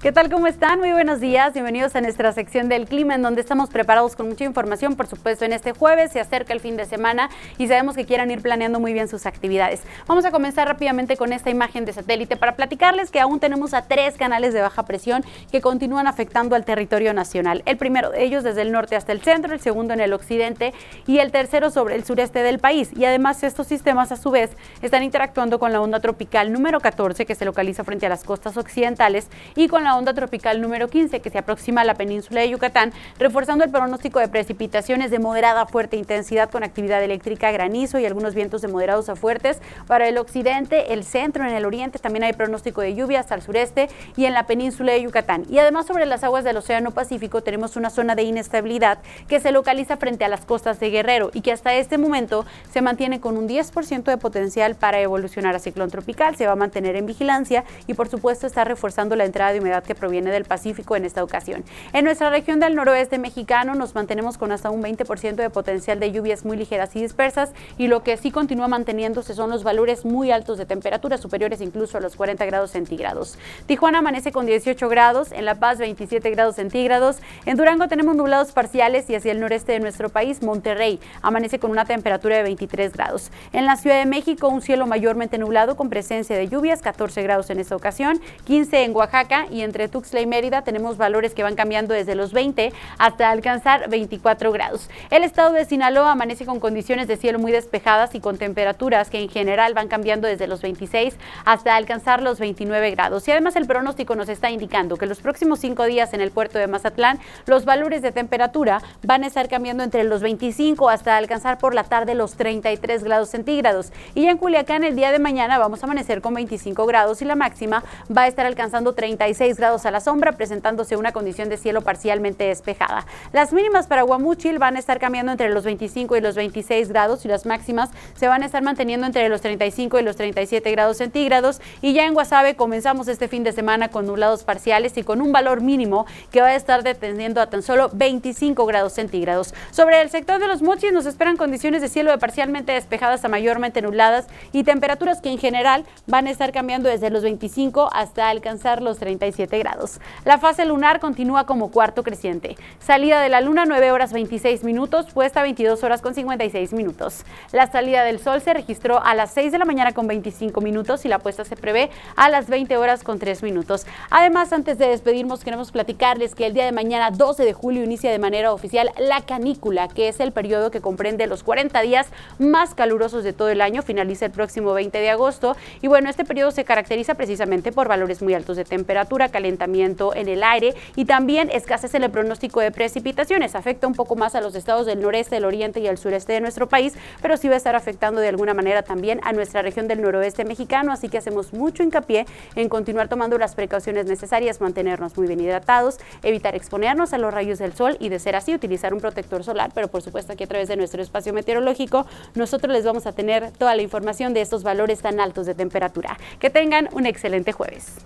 ¿Qué tal? ¿Cómo están? Muy buenos días. Bienvenidos a nuestra sección del clima, en donde estamos preparados con mucha información, por supuesto, en este jueves. Se acerca el fin de semana y sabemos que quieran ir planeando muy bien sus actividades. Vamos a comenzar rápidamente con esta imagen de satélite para platicarles que aún tenemos a tres canales de baja presión que continúan afectando al territorio nacional. El primero de ellos desde el norte hasta el centro, el segundo en el occidente y el tercero sobre el sureste del país. Y además estos sistemas a su vez están interactuando con la onda tropical número 14 que se localiza frente a las costas occidentales y con la la onda tropical número 15 que se aproxima a la península de Yucatán, reforzando el pronóstico de precipitaciones de moderada a fuerte intensidad con actividad eléctrica, granizo y algunos vientos de moderados a fuertes para el occidente, el centro, en el oriente también hay pronóstico de lluvias al sureste y en la península de Yucatán. Y además sobre las aguas del Océano Pacífico tenemos una zona de inestabilidad que se localiza frente a las costas de Guerrero y que hasta este momento se mantiene con un 10% de potencial para evolucionar a ciclón tropical, se va a mantener en vigilancia y por supuesto está reforzando la entrada de humedad que proviene del Pacífico en esta ocasión. En nuestra región del noroeste mexicano nos mantenemos con hasta un 20% de potencial de lluvias muy ligeras y dispersas y lo que sí continúa manteniéndose son los valores muy altos de temperaturas superiores incluso a los 40 grados centígrados. Tijuana amanece con 18 grados, en La Paz 27 grados centígrados, en Durango tenemos nublados parciales y hacia el noreste de nuestro país Monterrey amanece con una temperatura de 23 grados. En la Ciudad de México un cielo mayormente nublado con presencia de lluvias, 14 grados en esta ocasión, 15 en Oaxaca y en entre Tuxtla y Mérida tenemos valores que van cambiando desde los 20 hasta alcanzar 24 grados. El estado de Sinaloa amanece con condiciones de cielo muy despejadas y con temperaturas que en general van cambiando desde los 26 hasta alcanzar los 29 grados. Y además el pronóstico nos está indicando que los próximos cinco días en el puerto de Mazatlán los valores de temperatura van a estar cambiando entre los 25 hasta alcanzar por la tarde los 33 grados centígrados. Y en Culiacán el día de mañana vamos a amanecer con 25 grados y la máxima va a estar alcanzando 36 grados a la sombra, presentándose una condición de cielo parcialmente despejada. Las mínimas para Guamuchil van a estar cambiando entre los 25 y los 26 grados y las máximas se van a estar manteniendo entre los 35 y los 37 grados centígrados. Y ya en Guasave comenzamos este fin de semana con nublados parciales y con un valor mínimo que va a estar dependiendo a tan solo 25 grados centígrados. Sobre el sector de los mochis nos esperan condiciones de cielo de parcialmente despejadas a mayormente nubladas y temperaturas que en general van a estar cambiando desde los 25 hasta alcanzar los 37 grados. La fase lunar continúa como cuarto creciente. Salida de la luna 9 horas 26 minutos, puesta 22 horas con 56 minutos. La salida del sol se registró a las 6 de la mañana con 25 minutos y la puesta se prevé a las 20 horas con 3 minutos. Además, antes de despedirnos, queremos platicarles que el día de mañana 12 de julio inicia de manera oficial la canícula, que es el periodo que comprende los 40 días más calurosos de todo el año, finaliza el próximo 20 de agosto. Y bueno, este periodo se caracteriza precisamente por valores muy altos de temperatura, calentamiento en el aire y también escasez en el pronóstico de precipitaciones. Afecta un poco más a los estados del noreste, del oriente y el sureste de nuestro país, pero sí va a estar afectando de alguna manera también a nuestra región del noroeste mexicano, así que hacemos mucho hincapié en continuar tomando las precauciones necesarias, mantenernos muy bien hidratados, evitar exponernos a los rayos del sol y de ser así utilizar un protector solar, pero por supuesto aquí a través de nuestro espacio meteorológico nosotros les vamos a tener toda la información de estos valores tan altos de temperatura. Que tengan un excelente jueves.